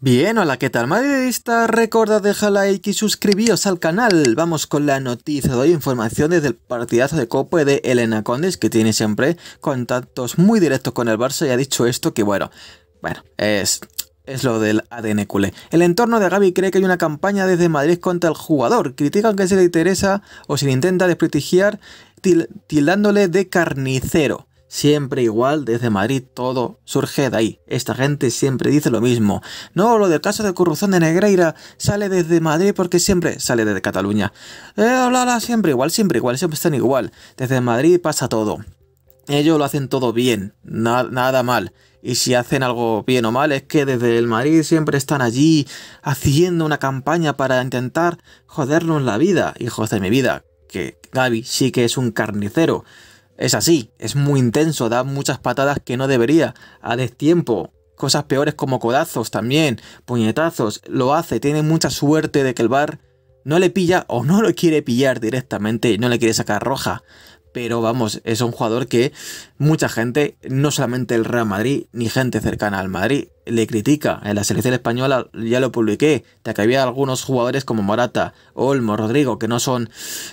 Bien, hola, ¿qué tal madridista? Recuerda dejar like y suscribíos al canal. Vamos con la noticia de hoy, información desde el partidazo de Copa de Elena Condes, que tiene siempre contactos muy directos con el Barça y ha dicho esto que bueno, bueno, es... Es lo del ADN culé. El entorno de Gaby cree que hay una campaña desde Madrid contra el jugador. Critican que se le interesa o se le intenta desprestigiar tildándole de carnicero. Siempre igual desde Madrid todo surge de ahí. Esta gente siempre dice lo mismo. No, lo del caso de corrupción de Negreira sale desde Madrid porque siempre sale desde Cataluña. Eh, siempre igual, siempre igual, siempre están igual. Desde Madrid pasa todo. Ellos lo hacen todo bien, nada mal. Y si hacen algo bien o mal es que desde el Madrid siempre están allí haciendo una campaña para intentar jodernos la vida, hijos de mi vida. Que Gaby sí que es un carnicero. Es así, es muy intenso, da muchas patadas que no debería, a destiempo, cosas peores como codazos también, puñetazos, lo hace, tiene mucha suerte de que el bar no le pilla o no lo quiere pillar directamente, no le quiere sacar roja, pero vamos, es un jugador que mucha gente, no solamente el Real Madrid, ni gente cercana al Madrid, le critica. En la selección española ya lo publiqué, ya que había algunos jugadores como Morata, Olmo, Rodrigo, que no son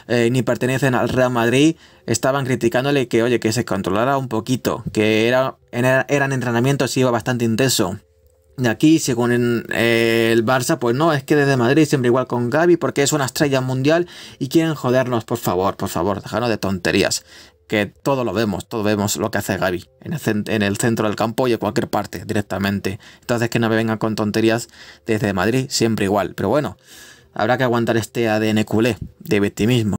eh, ni pertenecen al Real Madrid, estaban criticándole que, oye, que se controlara un poquito, que era, eran entrenamientos y iba bastante intenso, aquí, según eh, el Barça, pues no, es que desde Madrid siempre igual con Gaby porque es una estrella mundial y quieren jodernos, por favor, por favor, déjanos de tonterías. Que todo lo vemos, todo vemos lo que hace Gaby en el, en el centro del campo y en cualquier parte directamente. Entonces que no me vengan con tonterías desde Madrid, siempre igual. Pero bueno, habrá que aguantar este ADN culé de victimismo.